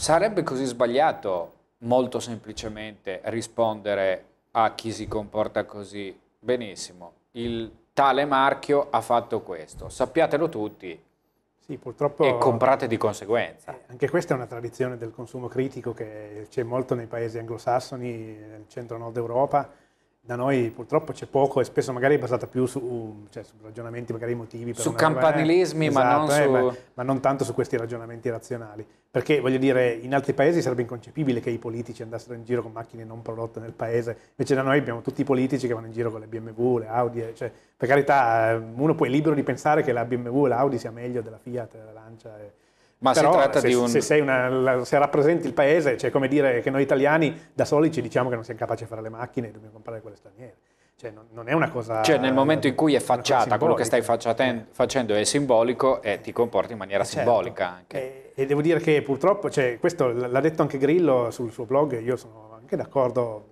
Sarebbe così sbagliato molto semplicemente rispondere a chi si comporta così. Benissimo, il tale marchio ha fatto questo, sappiatelo tutti sì, e comprate di conseguenza. Eh, anche questa è una tradizione del consumo critico che c'è molto nei paesi anglosassoni, nel centro-nord Europa, da noi purtroppo c'è poco e spesso magari è basata più su, cioè, su ragionamenti magari emotivi. su campanilismi, eh, ma, non esatto, eh, su... ma, ma, non tanto su questi ragionamenti razionali. Perché voglio dire, in altri paesi sarebbe inconcepibile che i politici andassero in giro con macchine non prodotte nel paese, invece da noi abbiamo tutti i politici che vanno in giro con le BMW, le Audi, eh, cioè, per carità, eh, uno poi è libero di pensare che la BMW e l'Audi sia meglio della Fiat, della Lancia. E, eh, ma Però si tratta se, di un... se, sei una, se rappresenti il paese, cioè come dire che noi italiani da soli ci diciamo che non siamo capaci di fare le macchine e dobbiamo comprare quelle straniere. Cioè, non, non, è una cosa... Cioè, nel momento in cui è facciata, quello che stai facendo è simbolico e ti comporti in maniera eh, certo. simbolica anche. E, e, devo dire che purtroppo, cioè, questo l'ha detto anche Grillo sul suo blog, io sono anche d'accordo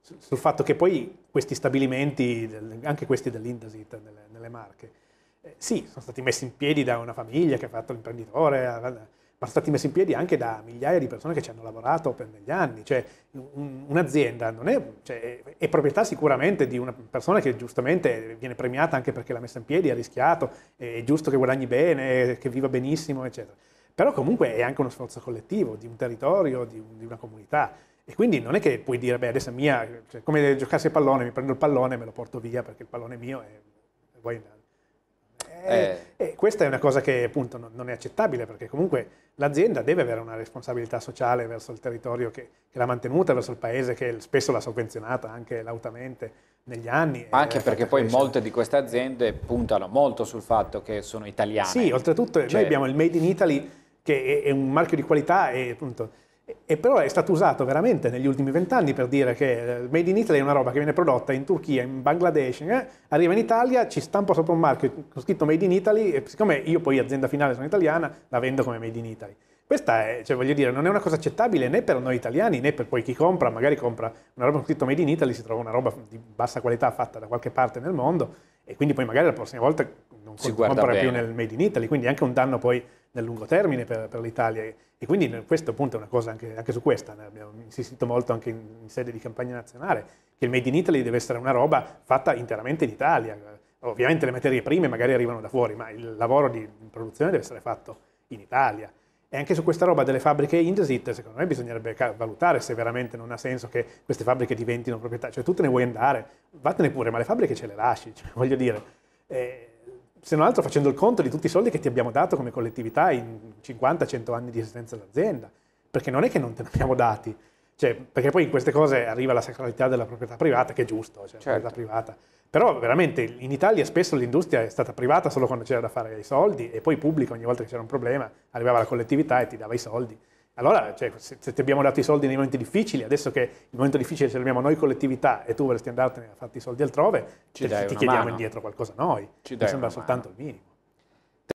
sul, sul fatto che poi questi stabilimenti, anche questi dell'Indasit nelle, nelle Marche, eh, sì, sono stati messi in piedi da una famiglia che ha fatto l'imprenditore, ma sono stati messi in piedi anche da migliaia di persone che ci hanno lavorato per degli anni. Cioè, un, un'azienda è, cioè, è, proprietà sicuramente di una persona che giustamente viene premiata anche perché l'ha messa in piedi, ha rischiato, è giusto che guadagni bene, che viva benissimo, eccetera. Però comunque è anche uno sforzo collettivo di un territorio, di, un, di una comunità. E quindi non è che puoi dire, beh, adesso è mia, cioè, come giocassi a pallone, mi prendo il pallone e me lo porto via perché il pallone è mio e vuoi andare. Eh. E questa è una cosa che appunto non è accettabile perché comunque l'azienda deve avere una responsabilità sociale verso il territorio che, che l'ha mantenuta, verso il paese che spesso l'ha sovvenzionata anche lautamente negli anni. Anche perché poi crescere. molte di queste aziende puntano molto sul fatto che sono italiane. Sì, oltretutto cioè... noi abbiamo il Made in Italy che è, è un marchio di qualità e appunto e però è stato usato veramente negli ultimi vent'anni per dire che eh, Made in Italy è una roba che viene prodotta in Turchia, in Bangladesh, eh? arriva in Italia, ci stampa sopra un marchio con scritto Made in Italy e siccome io poi azienda finale sono italiana, la vendo come Made in Italy. Questa è, cioè, voglio dire, non è una cosa accettabile né per noi italiani né per poi chi compra, magari compra una roba con scritto Made in Italy, si trova una roba di bassa qualità fatta da qualche parte nel mondo e quindi poi magari la prossima volta non si compra bene. più nel Made in Italy, quindi anche un danno poi nel lungo termine per, per l'Italia. E quindi questo appunto è una cosa anche, anche su questa, ne abbiamo insistito molto anche in, in, sede di campagna nazionale, che il Made in Italy deve essere una roba fatta interamente in Italia. Ovviamente le materie prime magari arrivano da fuori, ma il lavoro di produzione deve essere fatto in Italia. E anche su questa roba delle fabbriche Indesit, secondo me bisognerebbe valutare se veramente non ha senso che queste fabbriche diventino proprietà. Cioè tu te ne vuoi andare, vattene pure, ma le fabbriche ce le lasci, cioè, voglio dire. Eh, se non altro facendo il conto di tutti i soldi che ti abbiamo dato come collettività in 50-100 anni di esistenza dell'azienda, perché non è che non te ne abbiamo dati, cioè, perché poi in queste cose arriva la sacralità della proprietà privata, che è giusto, cioè certo. proprietà privata. Però veramente in Italia spesso l'industria è stata privata solo quando c'era da fare i soldi e poi pubblica ogni volta che c'era un problema, arrivava la collettività e ti dava i soldi. Allora, cioè, se, se, ti abbiamo dato i soldi nei momenti difficili, adesso che il momento difficile ce l'abbiamo noi collettività e tu vorresti andartene a farti i soldi altrove, ci cioè, ti chiediamo mano. indietro qualcosa noi. Ci Mi sembra soltanto mano. il minimo.